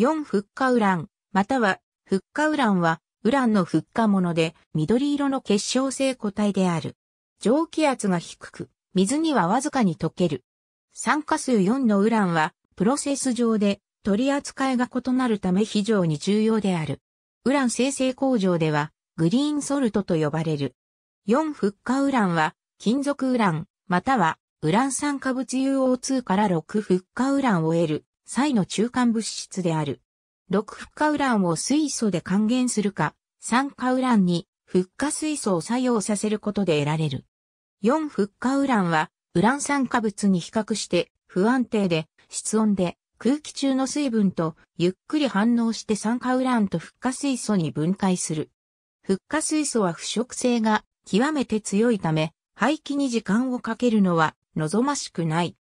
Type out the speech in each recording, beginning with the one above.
4フッカウラン、または、フッカウランは、ウランのフッ化物で、緑色の結晶性固体である。蒸気圧が低く、水にはわずかに溶ける。酸化数4のウランは、プロセス上で、取り扱いが異なるため非常に重要である。ウラン生成工場では、グリーンソルトと呼ばれる。4フッカウランは、金属ウラン、または、ウラン酸化物 UO2 から6フッカウランを得る、際の中間物質である。6フッ化ウランを水素で還元するか、酸化ウランにフッ化水素を作用させることで得られる。4フッ化ウランは、ウラン酸化物に比較して不安定で、室温で空気中の水分とゆっくり反応して酸化ウランとフッ化水素に分解する。フッ化水素は腐食性が極めて強いため、排気に時間をかけるのは望ましくない。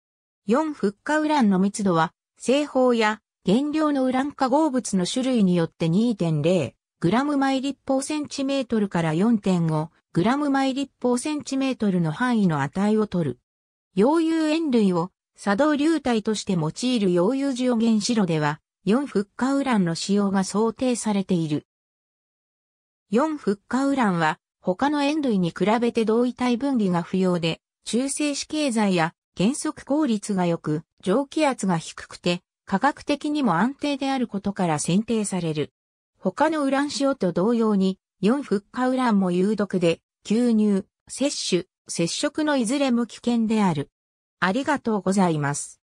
4フッ化ウランの密度は製法や原料のウラン化合物の種類によって2.0グラム毎立方センチメートルから4.5グラム毎立方センチメートルの範囲の値を取る。溶融塩類を作動流体として用いる溶融ジオ原子炉では、4フッ化ウランの使用が想定されている。4フッ化ウランは、他の塩類に比べて同位体分離が不要で、中性子経済や減速効率が良く、蒸気圧が低くて、科学的にも安定であることから選定される。他のウラン塩と同様に、4フッ化ウランも有毒で、吸入、摂取、接触のいずれも危険である。ありがとうございます。